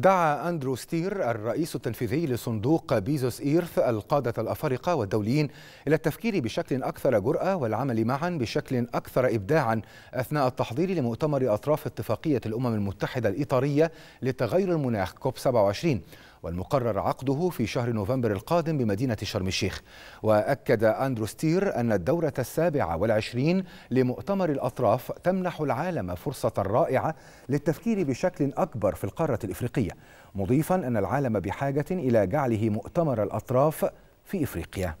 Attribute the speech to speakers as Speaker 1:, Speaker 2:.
Speaker 1: دعا أندرو ستير الرئيس التنفيذي لصندوق بيزوس إيرث القادة الأفارقة والدوليين إلى التفكير بشكل أكثر جرأة والعمل معا بشكل أكثر إبداعا أثناء التحضير لمؤتمر أطراف اتفاقية الأمم المتحدة الإطارية لتغير المناخ كوب 27 والمقرر عقده في شهر نوفمبر القادم بمدينة شرم الشيخ وأكد أندرو ستير أن الدورة السابعة والعشرين لمؤتمر الأطراف تمنح العالم فرصة رائعة للتفكير بشكل أكبر في القارة الإفريقية مضيفا أن العالم بحاجة إلى جعله مؤتمر الأطراف في إفريقيا